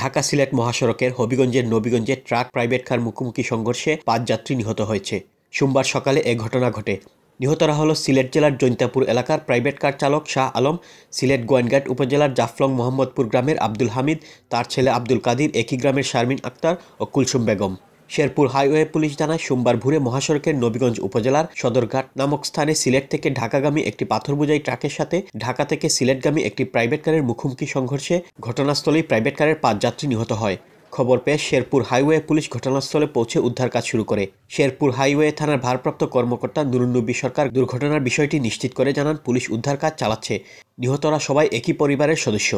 ঢাকা সিলেট মহাসড়কের হবিগঞ্জের নবীগঞ্জে truck private car মুখোমুখি সংঘর্ষে পাঁচ যাত্রী নিহত হয়েছে সোমবার সকালে এ ঘটনা ঘটে নিহতরা হল সিলেট জেলার জৈন্তাপুর এলাকার প্রাইভেট কার চালক শাহ আলম সিলেট গোয়েনঘাট উপজেলার জাফলং মোহাম্মদপুর গ্রামের আব্দুল হামিদ তার ছেলে আব্দুল কাদির একই গ্রামের শারমিন আক্তার ও কুলসুম বেগম শেরপুর হাইওয়ে পুলিশ জানায় সোমবার ভোরে মহাসড়কের নবীগঞ্জ উপজেলার সদরঘাট নামক স্থানে সিলেট থেকে ঢাকাগামী একটি পাথরবোঝাই ট্রাকের সাথে ঢাকা থেকে সিলেটগামী একটি প্রাইভেট কারের মুখোমুখি সংঘর্ষে ঘটনাস্থলেই প্রাইভেট কারের পাঁচ যাত্রী নিহত হয় খবর পেয়ে শেরপুর হাইওয়ে পুলিশ ঘটনাস্থলে পৌঁছে উদ্ধার কাজ শুরু করে শেরপুর হাইওয়ে থানার ভারপ্রাপ্ত কর্মকর্তা নুরুন্নবী সরকার দুর্ঘটনার বিষয়টি নিশ্চিত করে জানান পুলিশ উদ্ধার কাজ চালাচ্ছে নিহতরা সবাই একই পরিবারের সদস্য